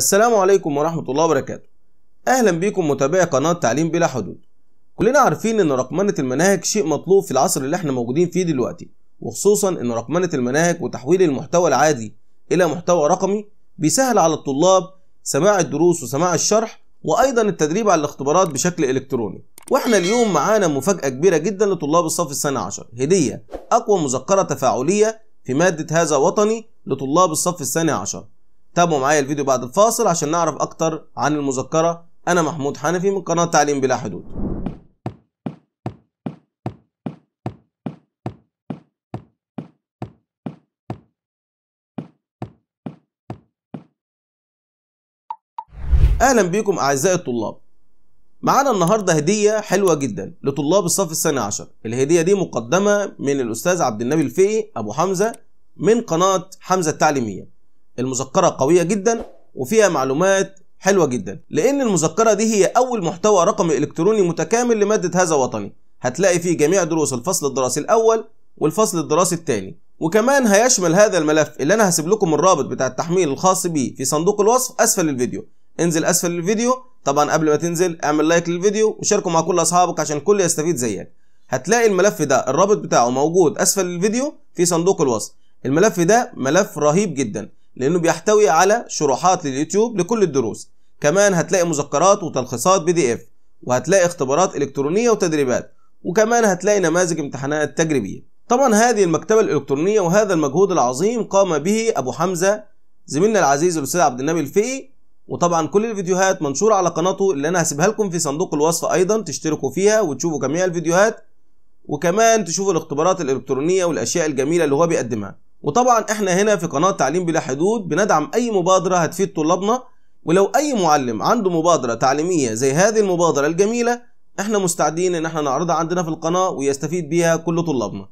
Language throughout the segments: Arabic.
السلام عليكم ورحمة الله وبركاته أهلا بكم متابعي قناة تعليم بلا حدود كلنا عارفين أن رقمنة المناهج شيء مطلوب في العصر اللي احنا موجودين فيه دلوقتي وخصوصا أن رقمنة المناهج وتحويل المحتوى العادي إلى محتوى رقمي بيسهل على الطلاب سماع الدروس وسماع الشرح وأيضا التدريب على الاختبارات بشكل إلكتروني واحنا اليوم معانا مفاجأة كبيرة جدا لطلاب الصف الثاني عشر هدية أقوى مذكرة تفاعلية في مادة هذا وطني لطلاب الصف الثاني عشر تابعوا معايا الفيديو بعد الفاصل عشان نعرف اكتر عن المذكره انا محمود حنفي من قناه تعليم بلا حدود اهلا بيكم اعزائي الطلاب معانا النهارده هديه حلوه جدا لطلاب الصف الثاني عشر الهديه دي مقدمه من الاستاذ عبد النبي الفقي ابو حمزه من قناه حمزه التعليميه المذكره قويه جدا وفيها معلومات حلوه جدا لان المذكره دي هي اول محتوى رقمي الكتروني متكامل لماده هذا وطني هتلاقي فيه جميع دروس الفصل الدراسي الاول والفصل الدراسي الثاني وكمان هيشمل هذا الملف اللي انا هسيب لكم الرابط بتاع التحميل الخاص بيه في صندوق الوصف اسفل الفيديو انزل اسفل الفيديو طبعا قبل ما تنزل اعمل لايك للفيديو وشاركه مع كل اصحابك عشان الكل يستفيد زيك هتلاقي الملف ده الرابط بتاعه موجود اسفل الفيديو في صندوق الوصف الملف ده ملف رهيب جدا لأنه بيحتوي على شروحات لليوتيوب لكل الدروس كمان هتلاقي مذكرات وتلخيصات بي دي اف وهتلاقي اختبارات إلكترونية وتدريبات وكمان هتلاقي نماذج امتحانات تجريبية طبعا هذه المكتبة الإلكترونية وهذا المجهود العظيم قام به أبو حمزة زميلنا العزيز الأستاذ عبد النبي الفقي وطبعا كل الفيديوهات منشورة على قناته اللي أنا هسيبها لكم في صندوق الوصف أيضا تشتركوا فيها وتشوفوا جميع الفيديوهات وكمان تشوفوا الاختبارات الإلكترونية والأشياء الجميلة اللي هو بيقدمها وطبعا احنا هنا في قناة تعليم بلا حدود بندعم اي مبادرة هتفيد طلابنا ولو اي معلم عنده مبادرة تعليمية زي هذه المبادرة الجميلة احنا مستعدين ان احنا نعرضها عندنا في القناة ويستفيد بيها كل طلابنا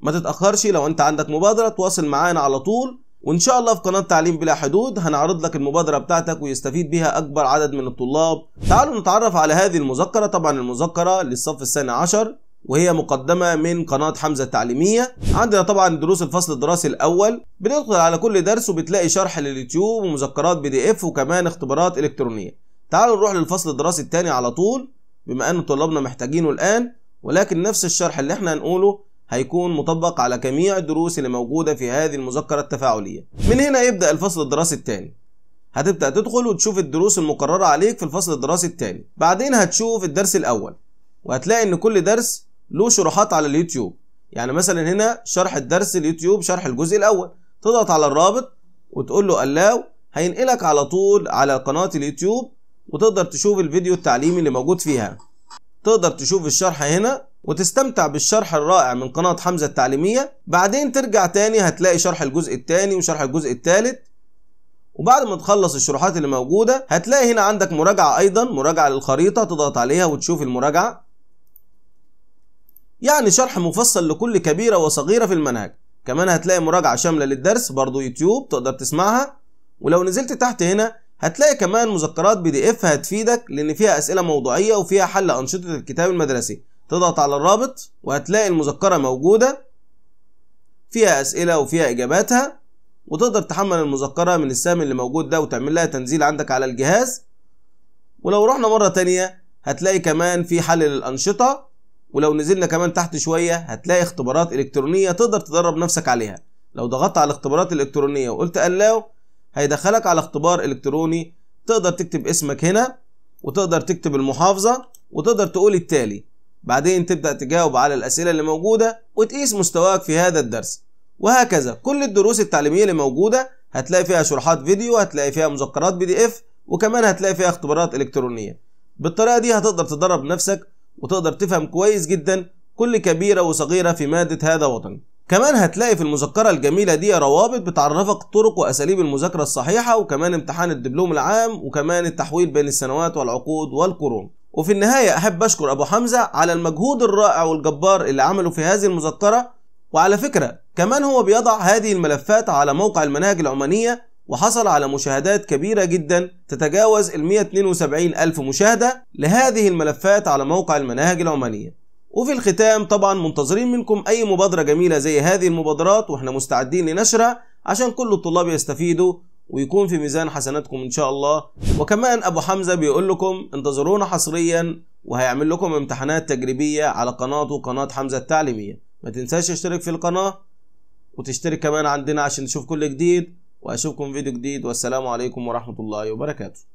ما تتأخرش لو انت عندك مبادرة تواصل معانا على طول وان شاء الله في قناة تعليم بلا حدود هنعرض لك المبادرة بتاعتك ويستفيد بيها اكبر عدد من الطلاب تعالوا نتعرف على هذه المذكرة طبعا المذكرة للصف الثاني عشر وهي مقدمة من قناة حمزة التعليمية عندنا طبعا دروس الفصل الدراسي الأول بندخل على كل درس وبتلاقي شرح لليوتيوب ومذكرات بي دي اف وكمان اختبارات إلكترونية تعالوا نروح للفصل الدراسي الثاني على طول بما أن طلابنا محتاجينه الآن ولكن نفس الشرح اللي احنا هنقوله هيكون مطبق على جميع الدروس اللي موجودة في هذه المذكرة التفاعلية من هنا يبدأ الفصل الدراسي الثاني هتبدأ تدخل وتشوف الدروس المقررة عليك في الفصل الدراسي الثاني بعدين هتشوف الدرس الأول وهتلاقي ان كل درس له شروحات على اليوتيوب يعني مثلا هنا شرح الدرس اليوتيوب شرح الجزء الاول تضغط على الرابط وتقول له الاو هينقلك على طول على قناه اليوتيوب وتقدر تشوف الفيديو التعليمي اللي موجود فيها تقدر تشوف الشرح هنا وتستمتع بالشرح الرائع من قناة حمزة التعليمية بعدين ترجع تاني هتلاقي شرح الجزء التاني وشرح الجزء التالت وبعد ما تخلص الشروحات اللي موجودة هتلاقي هنا عندك مراجعة أيضا مراجعة للخريطة تضغط عليها وتشوف المراجعة يعني شرح مفصل لكل كبيرة وصغيرة في المنهج كمان هتلاقي مراجعة شاملة للدرس برضو يوتيوب تقدر تسمعها ولو نزلت تحت هنا هتلاقي كمان مذكرات بي دي اف هتفيدك لان فيها اسئلة موضوعية وفيها حل انشطة الكتاب المدرسي تضغط على الرابط وهتلاقي المذكرة موجودة فيها اسئلة وفيها اجاباتها وتقدر تحمل المذكرة من السهم اللي موجود ده وتعمل لها تنزيل عندك على الجهاز ولو رحنا مرة تانية هتلاقي كمان في حل للأنشطة ولو نزلنا كمان تحت شويه هتلاقي اختبارات الكترونيه تقدر تدرب نفسك عليها لو ضغطت على الاختبارات الالكترونيه وقلت الاو هيدخلك على اختبار الكتروني تقدر تكتب اسمك هنا وتقدر تكتب المحافظه وتقدر تقول التالي بعدين تبدا تجاوب على الاسئله اللي موجوده وتقيس مستواك في هذا الدرس وهكذا كل الدروس التعليميه اللي موجوده هتلاقي فيها شروحات فيديو هتلاقي فيها مذكرات بي دي اف وكمان هتلاقي فيها اختبارات الكترونيه بالطريقه دي هتقدر تدرب نفسك وتقدر تفهم كويس جدا كل كبيرة وصغيرة في مادة هذا وطن كمان هتلاقي في المذكرة الجميلة دي روابط بتعرفك طرق وأساليب المذاكرة الصحيحة وكمان امتحان الدبلوم العام وكمان التحويل بين السنوات والعقود والقرون وفي النهاية أحب أشكر أبو حمزة على المجهود الرائع والجبار اللي عمله في هذه المذكرة وعلى فكرة كمان هو بيضع هذه الملفات على موقع المناهج العمانية وحصل على مشاهدات كبيرة جدا تتجاوز ال 172 ألف مشاهدة لهذه الملفات على موقع المناهج العمانية وفي الختام طبعا منتظرين منكم أي مبادرة جميلة زي هذه المبادرات وإحنا مستعدين لنشرها عشان كل الطلاب يستفيدوا ويكون في ميزان حسناتكم إن شاء الله وكمان أبو حمزة بيقول لكم انتظرونا حصريا وهيعمل لكم امتحانات تجريبية على قناته قناة حمزة التعليمية ما تنساش تشترك في القناة وتشترك كمان عندنا عشان تشوف كل جديد وأشوفكم فيديو جديد والسلام عليكم ورحمة الله وبركاته